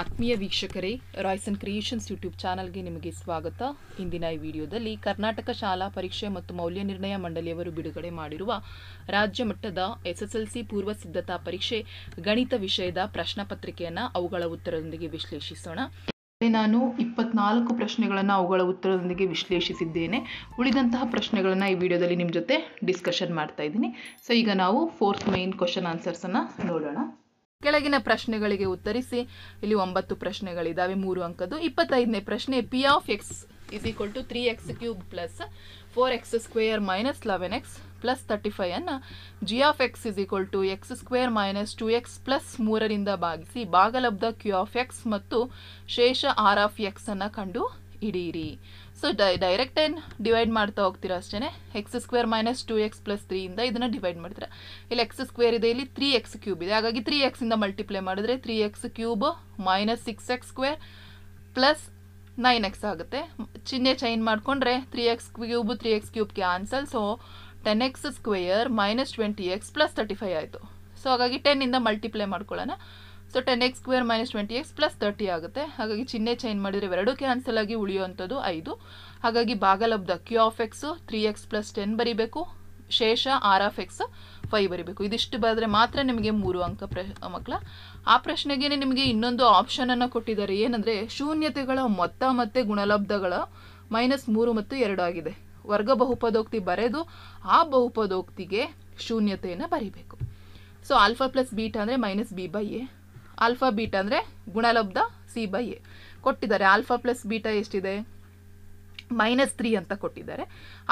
ಆತ್ಮೀಯ ವೀಕ್ಷಕರೇ Royson creations YouTube ಚಾನಲ್ಗೆ ನಿಮಗೆ ಸ್ವಾಗತ ಇಂದಿನ ಈ ವಿಡಿಯೋದಲ್ಲಿ ಕರ್ನಾಟಕ ಶಾಲಾ ಪರೀಕ್ಷೆ ಮತ್ತು ಮೌಲ್ಯ ನಿರ್ಣಯ ಮಂಡಳಿಯವರು ಬಿಡುಗಡೆ ಮಾಡಿರುವ ರಾಜ್ಯ ಮಟ್ಟದ ಎಸ್ಎಸ್ಎಲ್ಸಿ ಪೂರ್ವ ಸಿದ್ಧತಾ ಪರೀಕ್ಷೆ ಗಣಿತ ವಿಷಯದ ಪ್ರಶ್ನಪತ್ರಿಕೆಯನ್ನು ಅವುಗಳ ಉತ್ತರದೊಂದಿಗೆ ವಿಶ್ಲೇಷಿಸೋಣ ನಾನು ಇಪ್ಪತ್ನಾಲ್ಕು ಪ್ರಶ್ನೆಗಳನ್ನು ಅವುಗಳ ಉತ್ತರದೊಂದಿಗೆ ವಿಶ್ಲೇಷಿಸಿದ್ದೇನೆ ಉಳಿದಂತಹ ಪ್ರಶ್ನೆಗಳನ್ನು ಈ ವಿಡಿಯೋದಲ್ಲಿ ನಿಮ್ಮ ಜೊತೆ ಡಿಸ್ಕಷನ್ ಮಾಡ್ತಾ ಇದ್ದೀನಿ ಸೊ ಈಗ ನಾವು ಫೋರ್ತ್ ಮೈನ್ ಕ್ವಶನ್ ಆನ್ಸರ್ಸನ್ನು ನೋಡೋಣ ಕೆಳಗಿನ ಪ್ರಶ್ನೆಗಳಿಗೆ ಉತ್ತರಿಸಿ ಇಲ್ಲಿ ಒಂಬತ್ತು ಪ್ರಶ್ನೆಗಳಿದ್ದಾವೆ ಮೂರು ಅಂಕದ್ದು ಇಪ್ಪತ್ತೈದನೇ ಪ್ರಶ್ನೆ P of X is equal to three X cube plus four X square minus eleven X plus thirty five ಅನ್ನು G of X is equal to X square minus two X plus ಮೂರರಿಂದ ಭಾಗಿಸಿ ಭಾಗಲಬ್ಧ Q of X ಮತ್ತು ಶೇಷ R of X ಅನ್ನು ಕಂಡು ಹಿಡಿಯಿರಿ so ಡೈ direct ಏನು ಡಿವೈಡ್ ಮಾಡ್ತಾ ಹೋಗ್ತೀರಾ ಅಷ್ಟೇ X square minus two X plus ತ್ರೀಯಿಂದ ಇದನ್ನು ಡಿವೈಡ್ ಮಾಡ್ತೀರಾ ಇಲ್ಲಿ ಎಕ್ಸ್ ಸ್ಕ್ವೇರ್ ಇದೆ ಇಲ್ಲಿ ತ್ರೀ ಎಕ್ಸ್ ಕ್ಯೂಬ್ ಇದೆ ಹಾಗಾಗಿ ತ್ರೀ ಎಕ್ಸಿಂದ ಮಲ್ಟಿಪ್ಲೈ ಮಾಡಿದ್ರೆ three X cube minus six X square plus nine X ಆಗುತ್ತೆ ಚಿಹ್ನೆ ಚೈನ್ ಮಾಡಿಕೊಂಡ್ರೆ three X cube three X ಕ್ಯೂಬ್ಗೆ cancel so ten X square minus twenty X plus thirty five ಆಯಿತು so ಹಾಗಾಗಿ ಟೆನ್ನಿಂದ ಮಲ್ಟಿಪ್ಲೈ ಮಾಡ್ಕೊಳ್ಳೋಣ so ten X square minus twenty X plus thirty ಆಗುತ್ತೆ ಹಾಗಾಗಿ ಚಿಹ್ನೆ ಚೇಂಜ್ ಮಾಡಿದರೆ ಎರಡೂ ಕ್ಯಾನ್ಸಲ್ ಆಗಿ ಉಳಿಯುವಂಥದ್ದು ಐದು ಹಾಗಾಗಿ ಭಾಗಲಬ್ಧ Q of X three X plus ten ಬರೀಬೇಕು ಶೇಷ ಆರ್ ಆಫ್ ಎಕ್ಸ್ ಫೈವ್ ಬರೀಬೇಕು ಇದಿಷ್ಟು ಬರೆದ್ರೆ ಮಾತ್ರ ನಿಮಗೆ ಮೂರು ಅಂಕ ಪ್ರ ಮಕ್ಕಳ ಆ ಪ್ರಶ್ನೆಗೆ ನಿಮಗೆ ಇನ್ನೊಂದು ಆಪ್ಷನನ್ನು ಕೊಟ್ಟಿದ್ದಾರೆ ಏನಂದರೆ ಶೂನ್ಯತೆಗಳ ಮೊತ್ತ ಮತ್ತು ಗುಣಲಬ್ಧಗಳ ಮೈನಸ್ ಮೂರು ಮತ್ತು ಎರಡು ಆಗಿದೆ ವರ್ಗ ಬಹುಪದೋಕ್ತಿ ಬರೆದು ಆ ಬಹುಪದೋಕ್ತಿಗೆ ಶೂನ್ಯತೆಯನ್ನು ಬರೀಬೇಕು ಸೊ ಆಲ್ಫಾ ಪ್ಲಸ್ ಬೀಟಾ ಅಂದರೆ minus B by A alpha beta ಅಂದರೆ ಗುಣಲಬ್ಧ ಸಿ ಬೈ ಎ ಕೊಟ್ಟಿದ್ದಾರೆ ಆಲ್ಫಾ ಪ್ಲಸ್ ಬೀಟ ಎಷ್ಟಿದೆ ಮೈನಸ್ ತ್ರೀ ಅಂತ ಕೊಟ್ಟಿದ್ದಾರೆ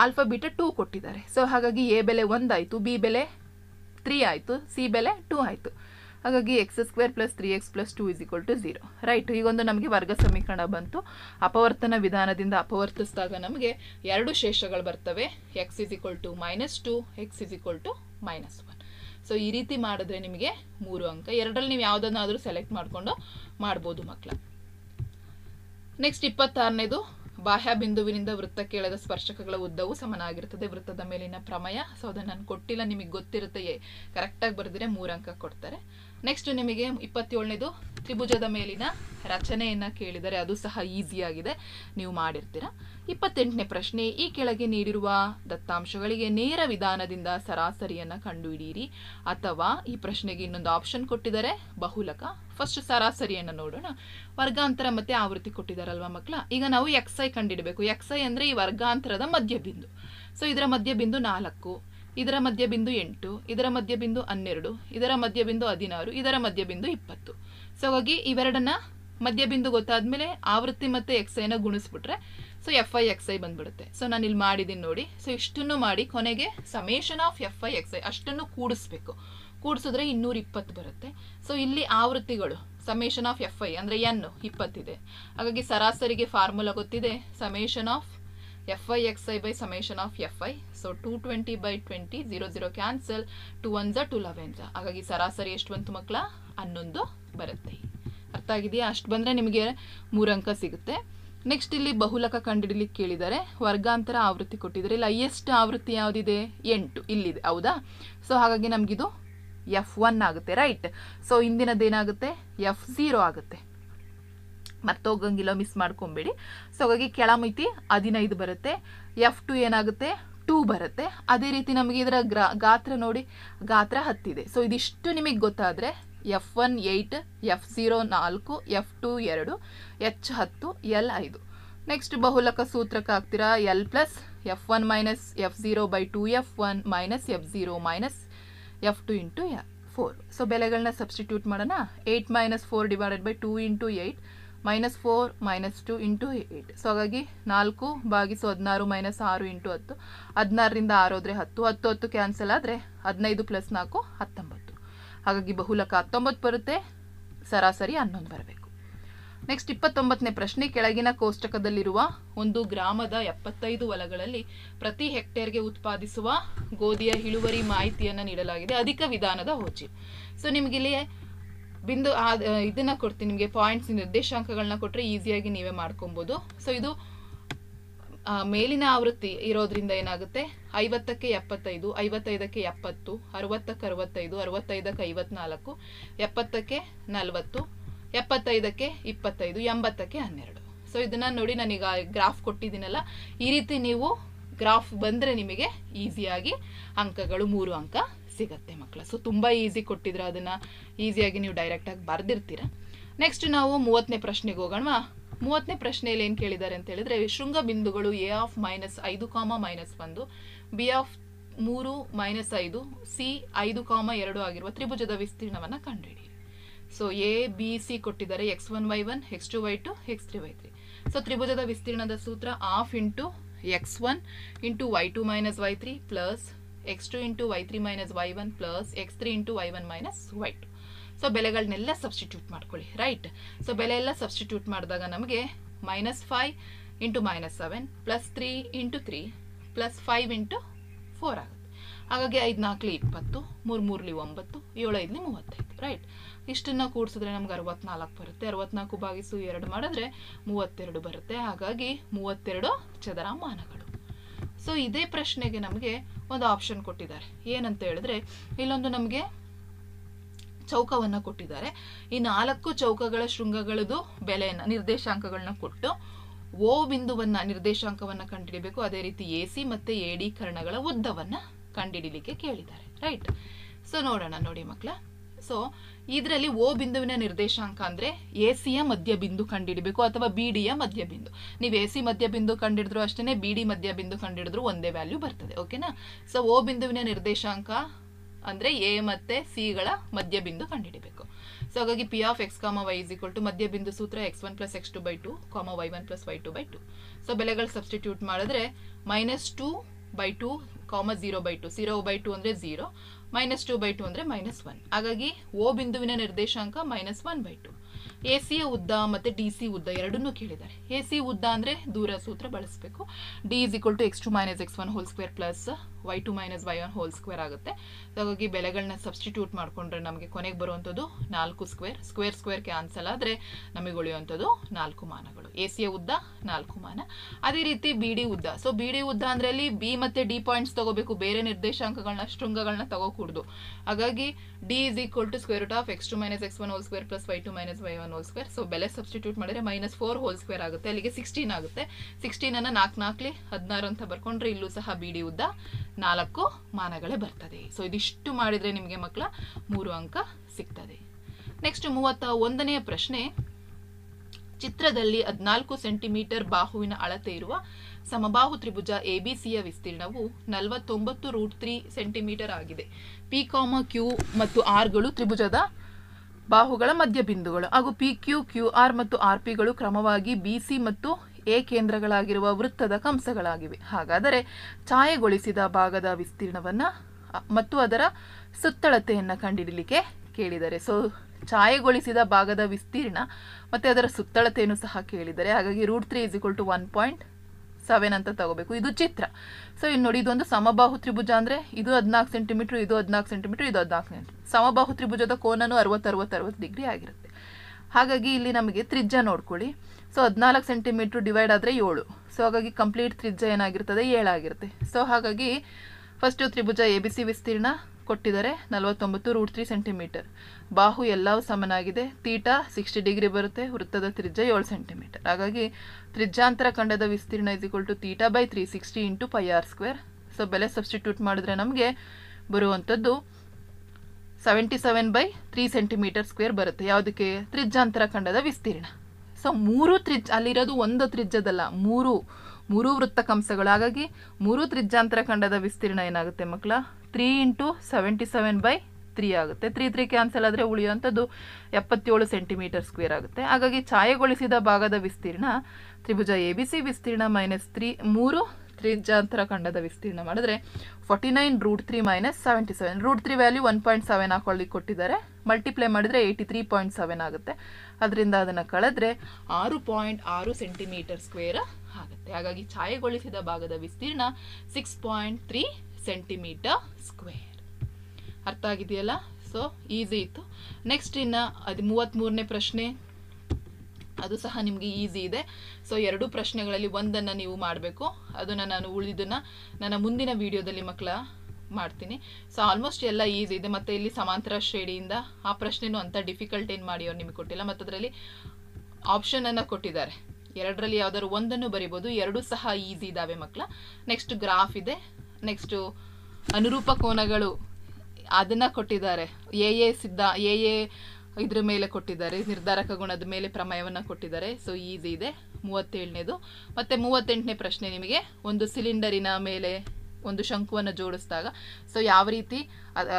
ಆಲ್ಫಾ ಬೀಟಾ ಟೂ ಕೊಟ್ಟಿದ್ದಾರೆ ಸೊ ಹಾಗಾಗಿ ಎ ಬೆಲೆ ಒಂದಾಯಿತು ಬಿ ಬೆಲೆ ತ್ರೀ ಆಯಿತು ಸಿ ಬೆಲೆ ಟೂ ಆಯಿತು ಹಾಗಾಗಿ X square plus three X plus two is equal to zero right ಈಗೊಂದು ನಮಗೆ ವರ್ಗ ಸಮೀಕರಣ ಬಂತು ಅಪವರ್ತನ ವಿಧಾನದಿಂದ ಅಪವರ್ತಿಸಿದಾಗ ನಮಗೆ ಎರಡು ಶೇಷಗಳು ಬರ್ತವೆ X is equal to minus two X is equal to minus one so ಈ ರೀತಿ ಮಾಡಿದ್ರೆ ನಿಮಗೆ ಮೂರು ಅಂಕ ಎರಡರಲ್ಲಿ ನೀವು ಯಾವುದನ್ನಾದರೂ ಸೆಲೆಕ್ಟ್ ಮಾಡಿಕೊಂಡು ಮಾಡ್ಬೋದು ಮಕ್ಕಳ ನೆಕ್ಸ್ಟ್ ಇಪ್ಪತ್ತಾರನೇದು ಬಾಹ್ಯ ಬಿಂದುವಿನಿಂದ ವೃತ್ತಕ್ಕೆ ಎಳೆದ ಸ್ಪರ್ಶಕಗಳ ಉದ್ದವು ಸಮನಾಗಿರ್ತದೆ ವೃತ್ತದ ಮೇಲಿನ ಪ್ರಮಯ ಸೊ ಅದನ್ನು ನಾನು ಕೊಟ್ಟಿಲ್ಲ ನಿಮಗೆ ಗೊತ್ತಿರುತ್ತೆ ಕರೆಕ್ಟಾಗಿ ಬರೆದಿದ್ರೆ ಮೂರು ಅಂಕ ಕೊಡ್ತಾರೆ ನೆಕ್ಸ್ಟ್ ನಿಮಗೆ ಇಪ್ಪತ್ತೇಳನೇದು ತ್ರಿಭುಜದ ಮೇಲಿನ ರಚನೆಯನ್ನು ಕೇಳಿದರೆ ಅದು ಸಹ ಈಸಿಯಾಗಿದೆ ನೀವು ಮಾಡಿರ್ತೀರ ಇಪ್ಪತ್ತೆಂಟನೇ ಪ್ರಶ್ನೆ ಈ ಕೆಳಗೆ ನೀಡಿರುವ ದತ್ತಾಂಶಗಳಿಗೆ ನೇರ ವಿಧಾನದಿಂದ ಸರಾಸರಿಯನ್ನು ಕಂಡುಹಿಡಿಯಿರಿ ಅಥವಾ ಈ ಪ್ರಶ್ನೆಗೆ ಇನ್ನೊಂದು ಆಪ್ಷನ್ ಕೊಟ್ಟಿದ್ದಾರೆ ಬಹುಲಕ ಫಸ್ಟ್ ಸರಾಸರಿಯನ್ನು ನೋಡೋಣ ವರ್ಗಾಂತರ ಮತ್ತು ಆವೃತ್ತಿ ಕೊಟ್ಟಿದ್ದಾರಲ್ವ ಮಕ್ಕಳ ಈಗ ನಾವು ಎಕ್ಸ್ ಐ ಕಂಡಿಡಬೇಕು ಎಕ್ಸ್ ಐ ಅಂದರೆ ಈ ವರ್ಗಾಂತರದ ಮಧ್ಯಬಿಂದು ಸೊ ಇದರ ಮಧ್ಯಬಿಂದು ನಾಲ್ಕು ಇದರ ಮಧ್ಯ ಬಿಂದು ಎಂಟು ಇದರ ಮಧ್ಯ ಬಿಂದು ಹನ್ನೆರಡು ಇದರ ಮಧ್ಯ ಬಿಂದು ಹದಿನಾರು ಇದರ ಮಧ್ಯ ಬಿಂದು ಇಪ್ಪತ್ತು ಸೊ ಹಾಗಾಗಿ ಇವೆರಡನ್ನ ಮಧ್ಯ ಬಿಂದು ಗೊತ್ತಾದ್ಮೇಲೆ ಆವೃತ್ತಿ ಮತ್ತು ಎಕ್ಸ್ ಐನ ಗುಣಿಸ್ಬಿಟ್ರೆ so F I X I ಬಂದ್ಬಿಡುತ್ತೆ ಸೊ ನಾನು ಇಲ್ಲಿ ಮಾಡಿದ್ದೀನಿ ನೋಡಿ ಸೊ ಇಷ್ಟನ್ನು ಮಾಡಿ ಕೊನೆಗೆ summation of F I X I ಅಷ್ಟನ್ನು ಕೂಡಿಸ್ಬೇಕು ಕೂಡಿಸಿದ್ರೆ ಇನ್ನೂರ ಇಪ್ಪತ್ತು ಬರುತ್ತೆ ಸೊ ಇಲ್ಲಿ ಆವೃತ್ತಿಗಳು ಸಮೇಷನ್ ಆಫ್ ಎಫ್ ಐ ಅಂದರೆ ಎನ್ ಇಪ್ಪತ್ತಿದೆ ಹಾಗಾಗಿ ಸರಾಸರಿಗೆ ಫಾರ್ಮುಲಾ ಗೊತ್ತಿದೆ summation of F I X I by summation of F I so two twenty by twenty zero zero cancel two one two ಹಾಗಾಗಿ ಸರಾಸರಿ ಎಷ್ಟು ಬಂತು ಮಕ್ಕಳ ಹನ್ನೊಂದು ಬರುತ್ತೆ ಅರ್ಥ ಆಗಿದೆಯಾ ಅಷ್ಟು ಬಂದರೆ ನಿಮಗೆ ಮೂರು ಅಂಕ ಸಿಗುತ್ತೆ ನೆಕ್ಸ್ಟ್ ಇಲ್ಲಿ ಬಹುಲಕ ಕಂಡುಹಿಡಿಲಿಕ್ಕೆ ಕೇಳಿದ್ದಾರೆ ವರ್ಗಾಂತರ ಆವೃತ್ತಿ ಕೊಟ್ಟಿದ್ದಾರೆ ಇಲ್ಲಿ ಹೈಯೆಸ್ಟ್ ಆವೃತ್ತಿ ಯಾವುದಿದೆ ಎಂಟು ಇಲ್ಲಿದೆ ಹೌದಾ ಸೊ ಹಾಗಾಗಿ ನಮಗಿದು ಎಫ್ ಒನ್ ಆಗುತ್ತೆ ರೈಟ್ ಸೊ ಹಿಂದಿನದ್ದು ಏನಾಗುತ್ತೆ ಎಫ್ ಝೀರೋ ಆಗುತ್ತೆ ಮರ್ತೋಗಂಗಿಲ್ಲ ಮಿಸ್ ಮಾಡ್ಕೊಬೇಡಿ ಸೊ ಹಾಗಾಗಿ ಕೆಳ ಮೈತಿ ಹದಿನೈದು ಬರುತ್ತೆ ಎಫ್ ಟು ಏನಾಗುತ್ತೆ ಟೂ ಬರುತ್ತೆ ಅದೇ ರೀತಿ ನಮಗೆ ಇದರ ಗ್ರಾ ಗಾತ್ರ ನೋಡಿ ಗಾತ್ರ ಹತ್ತಿದೆ ಸೊ ಇದಿಷ್ಟು ನಿಮಗೆ ಗೊತ್ತಾದರೆ F one eight F zero ನಾಲ್ಕು ಎಫ್ ಟು ಎರಡು ಎಚ್ ಹತ್ತು ಎಲ್ ಐದು ನೆಕ್ಸ್ಟ್ ಬಹುಲಕ ಸೂತ್ರಕ್ಕೆ ಹಾಕ್ತೀರಾ L plus F one minus F zero by two F one minus F zero minus F two into a four so ಬೆಲೆಗಳನ್ನ substitute ಮಾಡೋಣ eight minus four divided by two into eight minus four minus two into eight so ಹಾಗಾಗಿ ನಾಲ್ಕು ಬಾಗಿಸು ಹದಿನಾರು minus ಆರು into ಹತ್ತು ಹದಿನಾರರಿಂದ ಆರು ಆದರೆ ಹತ್ತು ಹತ್ತು ಹತ್ತು ಕ್ಯಾನ್ಸಲ್ ಆದರೆ ಹದಿನೈದು ಪ್ಲಸ್ ನಾಲ್ಕು ಹತ್ತೊಂಬತ್ತು ಹಾಗಾಗಿ ಬಹುಲಕ ಹತ್ತೊಂಬತ್ತು ಬರುತ್ತೆ ಸರಾಸರಿ ಹನ್ನೊಂದು ಬರಬೇಕು ನೆಕ್ಸ್ಟ್ ಇಪ್ಪತ್ತೊಂಬತ್ತನೇ ಪ್ರಶ್ನೆ ಕೆಳಗಿನ ಕೋಷ್ಟಕದಲ್ಲಿರುವ ಒಂದು ಗ್ರಾಮದ ಎಪ್ಪತ್ತೈದು ಹೊಲಗಳಲ್ಲಿ ಪ್ರತಿ ಹೆಕ್ಟೇರ್ಗೆ ಉತ್ಪಾದಿಸುವ ಗೋಧಿಯ ಇಳುವರಿ ಮಾಹಿತಿಯನ್ನು ನೀಡಲಾಗಿದೆ ಅಧಿಕ ವಿಧಾನದ ಹೋಚಿ ಸೊ ನಿಮಗಿಲ್ಲಿ ಬಿಂದು ಇದನ್ನು ಕೊಡ್ತೀನಿ ನಿಮಗೆ ಪಾಯಿಂಟ್ಸ್ ನಿರ್ದೇಶಾಂಕಗಳನ್ನ ಕೊಟ್ಟರೆ ಈಸಿಯಾಗಿ ನೀವೇ ಮಾಡ್ಕೊಬೋದು ಸೊ ಇದು ಮೇಲಿನ ಆವೃತ್ತಿ ಇರೋದ್ರಿಂದ ಏನಾಗುತ್ತೆ ಐವತ್ತಕ್ಕೆ ಎಪ್ಪತ್ತೈದು ಐವತ್ತೈದಕ್ಕೆ ಎಪ್ಪತ್ತು ಅರವತ್ತಕ್ಕೆ ಅರವತ್ತೈದು ಅರವತ್ತೈದಕ್ಕೆ ಐವತ್ನಾಲ್ಕು ಎಪ್ಪತ್ತಕ್ಕೆ ನಲವತ್ತು ಎಪ್ಪತ್ತೈದಕ್ಕೆ ಇಪ್ಪತ್ತೈದು ಎಂಬತ್ತಕ್ಕೆ ಹನ್ನೆರಡು ಸೊ ಇದನ್ನು ನೋಡಿ ನನೀಗ ಗ್ರಾಫ್ ಕೊಟ್ಟಿದ್ದೀನಲ್ಲ ಈ ರೀತಿ ನೀವು ಗ್ರಾಫ್ ಬಂದರೆ ನಿಮಗೆ ಈಸಿಯಾಗಿ ಅಂಕಗಳು ಮೂರು ಅಂಕ ಸಿಗತ್ತೆ ಮಕ್ಕಳ ಸೊ ತುಂಬ ಈಸಿ ಕೊಟ್ಟಿದ್ರೆ ಅದನ್ನು ಈಸಿಯಾಗಿ ನೀವು ಡೈರೆಕ್ಟಾಗಿ ಬರೆದಿರ್ತೀರ ನೆಕ್ಸ್ಟ್ ನಾವು ಮೂವತ್ತನೇ ಪ್ರಶ್ನೆಗೆ ಹೋಗೋಣವಾ ಮೂವತ್ತನೇ ಪ್ರಶ್ನೆಯಲ್ಲಿ ಏನು ಕೇಳಿದ್ದಾರೆ ಅಂತ ಹೇಳಿದ್ರೆ ಶೃಂಗ ಬಿಂದುಗಳು ಎ ಆಫ್ ಮೈನಸ್ ಐದು ಕಾಮ ಮೈನಸ್ ಒಂದು ಬಿ ಆಫ್ ಮೂರು ಮೈನಸ್ ಐದು ಸಿ ಐದು ಕಾಮ ಎರಡು ಆಗಿರುವ ತ್ರಿಭುಜದ ವಿಸ್ತೀರ್ಣವನ್ನು ಕಂಡುಹಿಡಿ ಸೊ ಎ ಬಿ ಸಿ ಕೊಟ್ಟಿದ್ದಾರೆ X one Y one X two Y two X three Y three so ತ್ರಿಭುಜದ ವಿಸ್ತೀರ್ಣದ ಸೂತ್ರ half into X one into Y two minus Y three plus X two into Y three Y one plus X three into Y one minus Y two so ಬೆಲೆಗಳನ್ನೆಲ್ಲ substitute ಮಾಡ್ಕೊಳ್ಳಿ right so ಬೆಲೆ ಎಲ್ಲ substitute ಮಾಡಿದಾಗ ನಮಗೆ minus five into minus seven plus three into three plus five into four ಆಗುತ್ತೆ ಹಾಗಾಗಿ ಐದು ನಾಲ್ಕಲಿ ಇಪ್ಪತ್ತು ಮೂರು ಮೂರಲಿ ಒಂಬತ್ತು ಏಳು ಐದಲಿ ಮೂವತ್ತೈದು ರೈಟ್ ಇಷ್ಟನ್ನು ಕೂಡಿಸಿದ್ರೆ ನಮ್ಗೆ ಅರವತ್ನಾಲ್ಕು ಬರುತ್ತೆ ಅರವತ್ನಾಲ್ಕು ಭಾಗಿಸು ಎರಡು ಮಾಡಿದ್ರೆ ಮೂವತ್ತೆರಡು ಬರುತ್ತೆ ಹಾಗಾಗಿ ಮೂವತ್ತೆರಡು ಚದರ ಮಾನಗಳು ಸೊ ಇದೇ ಪ್ರಶ್ನೆಗೆ ನಮಗೆ ಒಂದು ಆಪ್ಷನ್ ಕೊಟ್ಟಿದ್ದಾರೆ ಏನಂತ ಹೇಳಿದ್ರೆ ಇಲ್ಲೊಂದು ನಮಗೆ ಚೌಕವನ್ನು ಕೊಟ್ಟಿದ್ದಾರೆ ಈ ನಾಲ್ಕು ಚೌಕಗಳ ಶೃಂಗಗಳದು ಬೆಲೆಯನ್ನು ನಿರ್ದೇಶಾಂಕಗಳನ್ನ ಕೊಟ್ಟು ಓ ಬಿಂದುವನ್ನ ನಿರ್ದೇಶಾಂಕವನ್ನು ಕಂಡುಹಿಡಿಬೇಕು ಅದೇ ರೀತಿ ಎ ಸಿ ಮತ್ತು ಎ ಡಿ ಕರ್ಣಗಳ ಉದ್ದವನ್ನು ಕಂಡುಹಿಡಿಲಿಕ್ಕೆ ಕೇಳಿದ್ದಾರೆ ರೈಟ್ ಸೊ ನೋಡೋಣ ನೋಡಿ ಮಕ್ಕಳ ಸೊ ಇದರಲ್ಲಿ ಓ ಬಿಂದುವಿನ ನಿರ್ದೇಶಾಂಕ ಅಂದರೆ ಎ ಸಿಯ ಮಧ್ಯ ಬಿಂದು ಕಂಡುಹಿಡಬೇಕು ಅಥವಾ ಬಿ ಡಿಯ ಮಧ್ಯ ಬಿಂದು ನೀವು ಎ ಸಿ ಮಧ್ಯ ಬಿಂದು ಕಂಡಿಡಿದ್ರು ಅಷ್ಟೇ ಬಿ ಡಿ ಮಧ್ಯ ಬಿಂದು ಕಂಡುಹಿಡಿದ್ರು ಒಂದೇ ವ್ಯಾಲ್ಯೂ ಬರ್ತದೆ ಓಕೆನಾ ಸೊ ಓ ಬಿಂದುವಿನ ನಿರ್ದೇಶಾಂಕ ಅಂದರೆ ಎ ಮತ್ತು ಸಿಗಳ ಮಧ್ಯ ಬಿಂದು ಕಂಡುಹಿಡಬೇಕು ಸೊ ಹಾಗಾಗಿ P of X comma Y is equal to ಮಧ್ಯ ಬಿಂದು ಸೂತ್ರ X one plus X two by two comma Y one plus Y two by two so ಬೆಲೆಗಳು ಸಬ್ಸ್ಟಿಟ್ಯೂಟ್ ಮಾಡಿದ್ರೆ minus two by two comma zero by two zero by two ಅಂದರೆ zero minus two by two ಅಂದರೆ minus one ಹಾಗಾಗಿ O ಬಿಂದುವಿನ ನಿರ್ದೇಶಾಂಕ minus one by two A C ಉದ್ದ ಮತ್ತು D C ಉದ್ದ ಎರಡನ್ನೂ ಕೇಳಿದ್ದಾರೆ ಎ ಸಿ ಉದ್ದ ಅಂದರೆ ದೂರ ಸೂತ್ರ ಬಳಸಬೇಕು D is equal to X two minus X one whole square plus Y two minus Y one whole square ಆಗುತ್ತೆ ಹಾಗಾಗಿ ಬೆಲೆಗಳನ್ನ ಸಬ್ಸ್ಟಿಟ್ಯೂಟ್ ಮಾಡಿಕೊಂಡ್ರೆ ನಮಗೆ ಕೊನೆಗೆ ಬರುವಂಥದ್ದು ನಾಲ್ಕು ಸ್ಕ್ವೇರ್ ಸ್ಕ್ವೇರ್ ಸ್ಕ್ವೇರ್ ಕ್ಯಾನ್ಸಲ್ ಆದರೆ ನಮಗೆ ಉಳಿಯುವಂಥದ್ದು ನಾಲ್ಕು ಮಾನಗಳು ಎ ಸಿಯ ಉದ್ದ ನಾಲ್ಕು ಮಾನ ಅದೇ ರೀತಿ ಬಿ ಡಿ ಉದ್ದ ಸೊ ಬಿ ಡಿ ಉದ್ದ ಅಂದರೆ ಅಲ್ಲಿ ಬಿ ಮತ್ತು ಡಿ ಪಾಯಿಂಟ್ಸ್ ತಗೋಬೇಕು ಬೇರೆ ನಿರ್ದೇಶಾಂಕಗಳನ್ನ ಶೃಂಗಗಳನ್ನ ತಗೋಕೂಡ್ದು ಹಾಗಾಗಿ D is equal to square root of X two minus X one whole square plus Y two minus Y one whole square so ಬೆಲೆ ಸಬ್ಸ್ಟಿಟ್ಯೂಟ್ ಮಾಡಿದ್ರೆ ಮೈನಸ್ ಫೋರ್ ಹೋಲ್ ಸ್ಕ್ವೇರ್ ಆಗುತ್ತೆ ಅಲ್ಲಿಗೆ ಸಿಕ್ಸ್ಟೀನ್ ಆಗುತ್ತೆ ಸಿಕ್ಸ್ಟೀನನ್ನು ನಾಲ್ಕು ನಾಲ್ಕಲಿ ಹದಿನಾರು ಅಂತ ಬರ್ಕೊಂಡ್ರೆ ಇಲ್ಲೂ ಸಹ ಬಿ ಡಿ ಉದ್ದ ನಾಲ್ಕು ಮಾನಗಳೇ ಬರ್ತದೆ ಸೊ ಇದಿಷ್ಟು ಮಾಡಿದರೆ ನಿಮಗೆ ಮಕ್ಕಳ ಮೂರು ಅಂಕ ಸಿಗ್ತದೆ ನೆಕ್ಸ್ಟ್ ಮೂವತ್ತ ಒಂದನೆಯ ಪ್ರಶ್ನೆ ಚಿತ್ರದಲ್ಲಿ ಹದಿನಾಲ್ಕು ಸೆಂಟಿಮೀಟರ್ ಬಾಹುವಿನ ಅಳತೆ ಇರುವ ಸಮಬಾಹು ತ್ರಿಭುಜ ಎ ಬಿ ಸಿಯ ವಿಸ್ತೀರ್ಣವು ನಲವತ್ತೊಂಬತ್ತು ರೂಟ್ ತ್ರೀ ಸೆಂಟಿಮೀಟರ್ ಆಗಿದೆ ಪಿ ಕಾಮ ಕ್ಯೂ ಮತ್ತು ಆರ್ಗಳು ತ್ರಿಭುಜದ ಬಾಹುಗಳ ಬಿಂದುಗಳು ಹಾಗೂ ಪಿ ಕ್ಯೂ ಕ್ಯೂ ಆರ್ ಮತ್ತು ಆರ್ ಪಿಗಳು ಕ್ರಮವಾಗಿ ಬಿ ಸಿ ಮತ್ತು ಏಕೇಂದ್ರಗಳಾಗಿರುವ ವೃತ್ತದ ಕಂಸಗಳಾಗಿವೆ ಹಾಗಾದರೆ ಛಾಯೆಗೊಳಿಸಿದ ಭಾಗದ ವಿಸ್ತೀರ್ಣವನ್ನು ಮತ್ತು ಅದರ ಸುತ್ತಳತೆಯನ್ನು ಕಂಡುಹಿಡಲಿಕ್ಕೆ ಕೇಳಿದರೆ ಸೊ ಛಾಯೆಗೊಳಿಸಿದ ಭಾಗದ ವಿಸ್ತೀರ್ಣ ಮತ್ತು ಅದರ ಸುತ್ತಳತೆಯನ್ನು ಸಹ ಕೇಳಿದರೆ ಹಾಗಾಗಿ root three is equal to one point seven ಅಂತ ತಗೋಬೇಕು ಇದು ಚಿತ್ರ ಸೊ ಇಲ್ಲಿ ನೋಡಿ ಇದೊಂದು ಸಮಬಾಹು ತ್ರಿಭುಜ ಅಂದರೆ ಇದು ಹದಿನಾಲ್ಕು ಸೆಂಟಿಮೀಟ್ರ್ ಇದು ಹದಿನಾಲ್ಕು ಸೆಂಟಿಮೀಟ್ರ್ ಇದು ಹದಿನಾಲ್ಕು ಸೆಂಟಿಮೀಟ್ರ್ ಸಮಬಾಹು ತ್ರಿಭುಜದ ಕೋನನು ಅರವತ್ತು ಅರವತ್ತು ಅರವತ್ತು ಡಿಗ್ರಿ ಆಗಿರುತ್ತೆ ಹಾಗಾಗಿ ಇಲ್ಲಿ ನಮಗೆ ತ್ರಿಜ್ಯ ನೋಡ್ಕೊಳ್ಳಿ ಸೊ ಹದಿನಾಲ್ಕು ಸೆಂಟಿಮೀಟ್ರ್ ಡಿವೈಡ್ ಆದರೆ ಏಳು ಸೊ ಹಾಗಾಗಿ ಕಂಪ್ಲೀಟ್ ತ್ರಿಜ್ಯ ಏನಾಗಿರ್ತದೆ ಏಳಾಗಿರುತ್ತೆ ಸೊ ಹಾಗಾಗಿ ಫಸ್ಟು ತ್ರಿಭುಜ ಎ ಬಿ ಸಿ ವಿಸ್ತೀರ್ಣ ಕೊಟ್ಟಿದ್ದಾರೆ ನಲವತ್ತೊಂಬತ್ತು ರೂಟ್ ತ್ರೀ ಸೆಂಟಿಮೀಟರ್ ಬಾಹು ಎಲ್ಲವೂ ಸಮನಾಗಿದೆ ತೀಟಾ ಸಿಕ್ಸ್ಟಿ ಡಿಗ್ರಿ ಬರುತ್ತೆ ವೃತ್ತದ ತ್ರಿಜ್ಯ ಏಳು ಸೆಂಟಿಮೀಟರ್ ಹಾಗಾಗಿ ತ್ರಿಜ್ಯಾಂತರ ಖಂಡದ ವಿಸ್ತೀರ್ಣ is equal to theta by three sixty into pi R square so ಬೆಲೆ ಸಬ್ಸ್ಟಿಟ್ಯೂಟ್ ಮಾಡಿದ್ರೆ ನಮಗೆ ಬರುವಂಥದ್ದು seventy seven by three centimetre square ಬರುತ್ತೆ ಯಾವುದಕ್ಕೆ ತ್ರಿಜ್ಯಾಂತರ ಖಂಡದ ವಿಸ್ತೀರ್ಣ ಸೊ ಮೂರು ತ್ರಿಜ್ ಅಲ್ಲಿರೋದು ಒಂದು ತ್ರಿಜ್ಯದಲ್ಲ ಮೂರು ಮೂರು ವೃತ್ತಕಾಂಶಗಳು ಹಾಗಾಗಿ ಮೂರು ತ್ರಿಜ್ಯಾಂತರ ಖಂಡದ ವಿಸ್ತೀರ್ಣ ಏನಾಗುತ್ತೆ ಮಕ್ಕಳ three into seventy seven by three ಆಗುತ್ತೆ ತ್ರೀ ತ್ರೀ ಕ್ಯಾನ್ಸಲ್ ಆದರೆ ಉಳಿಯುವಂಥದ್ದು ಎಪ್ಪತ್ತೇಳು ಸೆಂಟಿಮೀಟರ್ ಸ್ಕ್ವೇರ್ ಆಗುತ್ತೆ ಹಾಗಾಗಿ ಛಾಯೆಗೊಳಿಸಿದ ಭಾಗದ ವಿಸ್ತೀರ್ಣ ತ್ರಿಭುಜ ಎ ಬಿ ಸಿ ವಿಸ್ತೀರ್ಣ ಮೈನಸ್ ತ್ರೀ ಮೂರು ತ್ರಿಜಾಂತರ ಖಂಡದ ವಿಸ್ತೀರ್ಣ ಮಾಡಿದ್ರೆ forty nine root three minus seventy seven root three value one point seven ಹಾಕೊಳ್ಳಿ ಕೊಟ್ಟಿದ್ದಾರೆ ಮಲ್ಟಿಪ್ಲೈ ಮಾಡಿದರೆ ಏಯ್ಟಿ ತ್ರೀ ಪಾಯಿಂಟ್ ಸೆವೆನ್ ಆಗುತ್ತೆ ಅದರಿಂದ ಅದನ್ನು ಕಳೆದ್ರೆ ಆರು ಪಾಯಿಂಟ್ ಆರು ಸೆಂಟಿಮೀಟರ್ ಸ್ಕ್ವೇರ್ ಆಗುತ್ತೆ ಹಾಗಾಗಿ ಛಾಯೆಗೊಳಿಸಿದ ಭಾಗದ ವಿಸ್ತೀರ್ಣ six point three centimetre square ಅರ್ಥ ಆಗಿದೆಯಲ್ಲ ಸೊ ಈಸಿ ಇತ್ತು ನೆಕ್ಸ್ಟ್ ಇನ್ನು ಅದು ಮೂವತ್ತ್ಮೂರನೇ ಪ್ರಶ್ನೆ ಅದು ಸಹ ನಿಮಗೆ ಈಸಿ ಇದೆ ಸೊ ಎರಡು ಪ್ರಶ್ನೆಗಳಲ್ಲಿ ಒಂದನ್ನು ನೀವು ಮಾಡಬೇಕು ಅದನ್ನು ನಾನು ಉಳಿದನ್ನು ನನ್ನ ಮುಂದಿನ ವಿಡಿಯೋದಲ್ಲಿ ಮಕ್ಕಳ ಮಾಡ್ತೀನಿ ಸೊ ಆಲ್ಮೋಸ್ಟ್ ಎಲ್ಲ ಈಸಿ ಇದೆ ಮತ್ತು ಇಲ್ಲಿ ಸಮಾಂತರ ಶ್ರೇಣಿಯಿಂದ ಆ ಪ್ರಶ್ನೆನೂ ಅಂತ ಡಿಫಿಕಲ್ಟ್ ಏನು ಮಾಡಿ ಅವ್ರು ನಿಮಗೆ ಕೊಟ್ಟಿಲ್ಲ ಮತ್ತು ಅದರಲ್ಲಿ ಆಪ್ಷನನ್ನು ಕೊಟ್ಟಿದ್ದಾರೆ ಎರಡರಲ್ಲಿ ಯಾವ್ದಾದ್ರು ಒಂದನ್ನು ಬರಿಬೋದು ಎರಡೂ ಸಹ ಈಸಿ ಇದ್ದಾವೆ ಮಕ್ಕಳ ನೆಕ್ಸ್ಟ್ ಗ್ರಾಫ್ ಇದೆ ನೆಕ್ಸ್ಟು ಅನುರೂಪ ಕೋನಗಳು ಅದನ್ನು ಕೊಟ್ಟಿದ್ದಾರೆ ಎ ಎ ಸಿದ್ಧ ಎ ಎ ಇದ್ರ ಮೇಲೆ ಕೊಟ್ಟಿದ್ದಾರೆ ನಿರ್ಧಾರಕ ಗುಣದ ಮೇಲೆ ಪ್ರಮೇಯವನ್ನು ಕೊಟ್ಟಿದ್ದಾರೆ ಸೊ ಈಸಿ ಇದೆ ಮೂವತ್ತೇಳನೇದು ಮತ್ತು ಮೂವತ್ತೆಂಟನೇ ಪ್ರಶ್ನೆ ನಿಮಗೆ ಒಂದು ಸಿಲಿಂಡರಿನ ಮೇಲೆ ಒಂದು ಶಂಕುವನ್ನು ಜೋಡಿಸಿದಾಗ ಸೊ ಯಾವ ರೀತಿ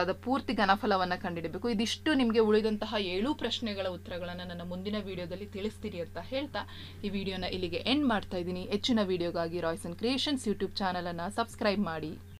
ಅದ ಪೂರ್ತಿ ಘನಫಲವನ್ನು ಕಂಡುಹಿಡಬೇಕು ಇದಿಷ್ಟು ನಿಮಗೆ ಉಳಿದಂತಹ ಏಳು ಪ್ರಶ್ನೆಗಳ ಉತ್ತರಗಳನ್ನು ನನ್ನ ಮುಂದಿನ ವಿಡಿಯೋದಲ್ಲಿ ತಿಳಿಸ್ತೀರಿ ಅಂತ ಹೇಳ್ತಾ ಈ ವಿಡಿಯೋನ ಇಲ್ಲಿಗೆ ಎಂಡ್ ಮಾಡ್ತಾ ಇದ್ದೀನಿ ಹೆಚ್ಚಿನ ವಿಡಿಯೋಗಾಗಿ ರಾಯ್ಸ್ ಕ್ರಿಯೇಷನ್ಸ್ ಯೂಟ್ಯೂಬ್ ಚಾನಲನ್ನು ಸಬ್ಸ್ಕ್ರೈಬ್ ಮಾಡಿ